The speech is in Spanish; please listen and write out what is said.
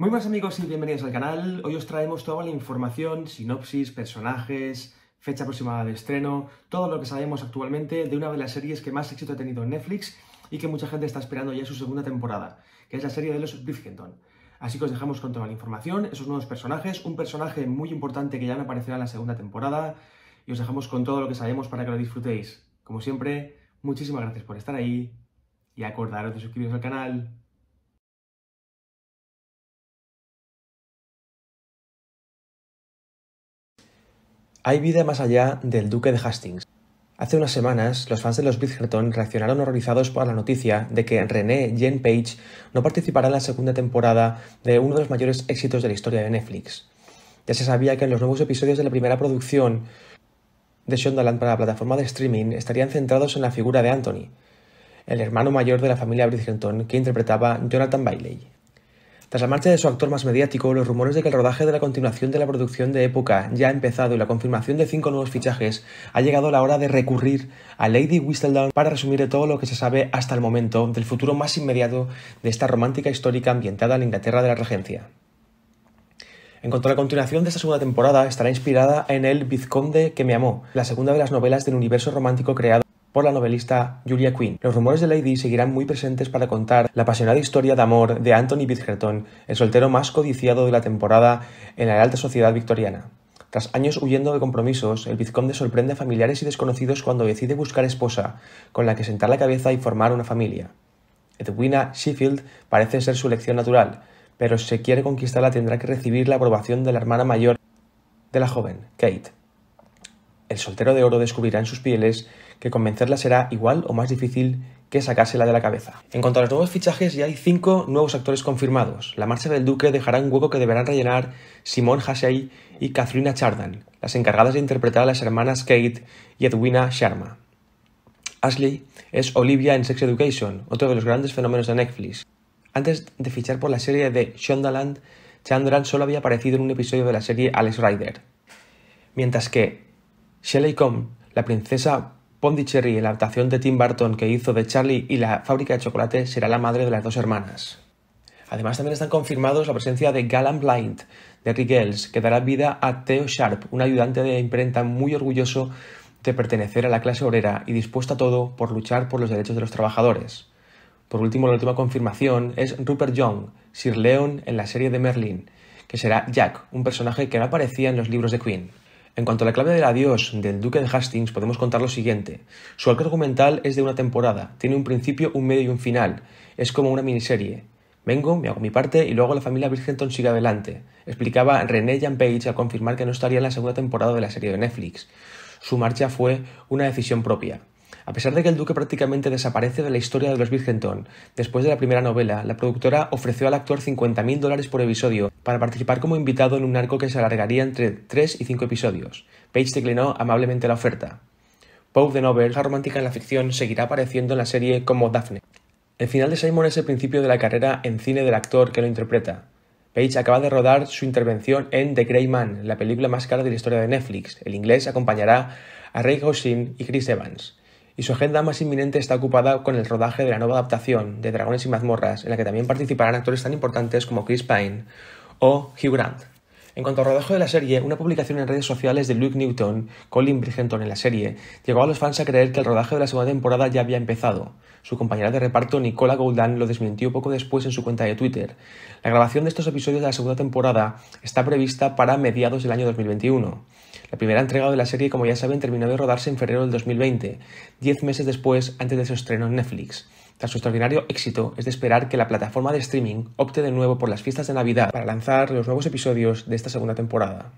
Muy buenas amigos y bienvenidos al canal. Hoy os traemos toda la información, sinopsis, personajes, fecha aproximada de estreno, todo lo que sabemos actualmente de una de las series que más éxito ha tenido en Netflix y que mucha gente está esperando ya su segunda temporada, que es la serie de los Bridgerton. Así que os dejamos con toda la información, esos nuevos personajes, un personaje muy importante que ya no aparecerá en la segunda temporada y os dejamos con todo lo que sabemos para que lo disfrutéis. Como siempre, muchísimas gracias por estar ahí y acordaros de suscribiros al canal. Hay vida más allá del Duque de Hastings. Hace unas semanas, los fans de los Bridgerton reaccionaron horrorizados por la noticia de que René Jean Page no participará en la segunda temporada de uno de los mayores éxitos de la historia de Netflix. Ya se sabía que en los nuevos episodios de la primera producción de Shondaland para la plataforma de streaming estarían centrados en la figura de Anthony, el hermano mayor de la familia Bridgerton que interpretaba Jonathan Bailey. Tras la marcha de su actor más mediático, los rumores de que el rodaje de la continuación de la producción de época ya ha empezado y la confirmación de cinco nuevos fichajes, ha llegado la hora de recurrir a Lady Whistledown para resumir todo lo que se sabe hasta el momento del futuro más inmediato de esta romántica histórica ambientada en la Inglaterra de la Regencia. En cuanto a la continuación de esta segunda temporada, estará inspirada en El Vizconde que me amó, la segunda de las novelas del universo romántico creado por la novelista Julia Quinn. Los rumores de Lady seguirán muy presentes para contar la apasionada historia de amor de Anthony Bidgerton, el soltero más codiciado de la temporada en la alta sociedad victoriana. Tras años huyendo de compromisos, el vizconde sorprende a familiares y desconocidos cuando decide buscar esposa, con la que sentar la cabeza y formar una familia. Edwina Sheffield parece ser su elección natural, pero si quiere conquistarla tendrá que recibir la aprobación de la hermana mayor de la joven, Kate el soltero de oro descubrirá en sus pieles que convencerla será igual o más difícil que sacársela de la cabeza. En cuanto a los nuevos fichajes, ya hay cinco nuevos actores confirmados. La marcha del duque dejará un hueco que deberán rellenar Simone Hasey y Catherine Chardan, las encargadas de interpretar a las hermanas Kate y Edwina Sharma. Ashley es Olivia en Sex Education, otro de los grandes fenómenos de Netflix. Antes de fichar por la serie de Shondaland, Chandran solo había aparecido en un episodio de la serie Alex Rider. Mientras que Shelley Combe, la princesa Pondicherry en la adaptación de Tim Burton que hizo de Charlie y la fábrica de chocolate, será la madre de las dos hermanas. Además, también están confirmados la presencia de Gallant Blind, de Rick que dará vida a Theo Sharp, un ayudante de imprenta muy orgulloso de pertenecer a la clase obrera y dispuesto a todo por luchar por los derechos de los trabajadores. Por último, la última confirmación es Rupert Young, Sir Leon en la serie de Merlin, que será Jack, un personaje que no aparecía en los libros de Queen. En cuanto a la clave del adiós del duque de Hastings, podemos contar lo siguiente. Su arco argumental es de una temporada, tiene un principio, un medio y un final. Es como una miniserie. Vengo, me hago mi parte y luego la familia Bridgerton sigue adelante, explicaba René Jan Page al confirmar que no estaría en la segunda temporada de la serie de Netflix. Su marcha fue una decisión propia. A pesar de que el duque prácticamente desaparece de la historia de los Bridgerton, después de la primera novela, la productora ofreció al actor 50.000 dólares por episodio para participar como invitado en un arco que se alargaría entre 3 y 5 episodios. Page declinó amablemente la oferta. Poe de Novel, la romántica en la ficción, seguirá apareciendo en la serie como Daphne. El final de Simon es el principio de la carrera en cine del actor que lo interpreta. Page acaba de rodar su intervención en The Grey Man, la película más cara de la historia de Netflix. El inglés acompañará a Ray Gosling y Chris Evans y su agenda más inminente está ocupada con el rodaje de la nueva adaptación de Dragones y mazmorras, en la que también participarán actores tan importantes como Chris Pine o Hugh Grant. En cuanto al rodaje de la serie, una publicación en redes sociales de Luke Newton, Colin Bridgerton en la serie, llegó a los fans a creer que el rodaje de la segunda temporada ya había empezado. Su compañera de reparto, Nicola Goldan, lo desmintió poco después en su cuenta de Twitter. La grabación de estos episodios de la segunda temporada está prevista para mediados del año 2021. La primera entrega de la serie, como ya saben, terminó de rodarse en febrero del 2020, diez meses después antes de su estreno en Netflix. Tras su extraordinario éxito, es de esperar que la plataforma de streaming opte de nuevo por las fiestas de Navidad para lanzar los nuevos episodios de esta segunda temporada.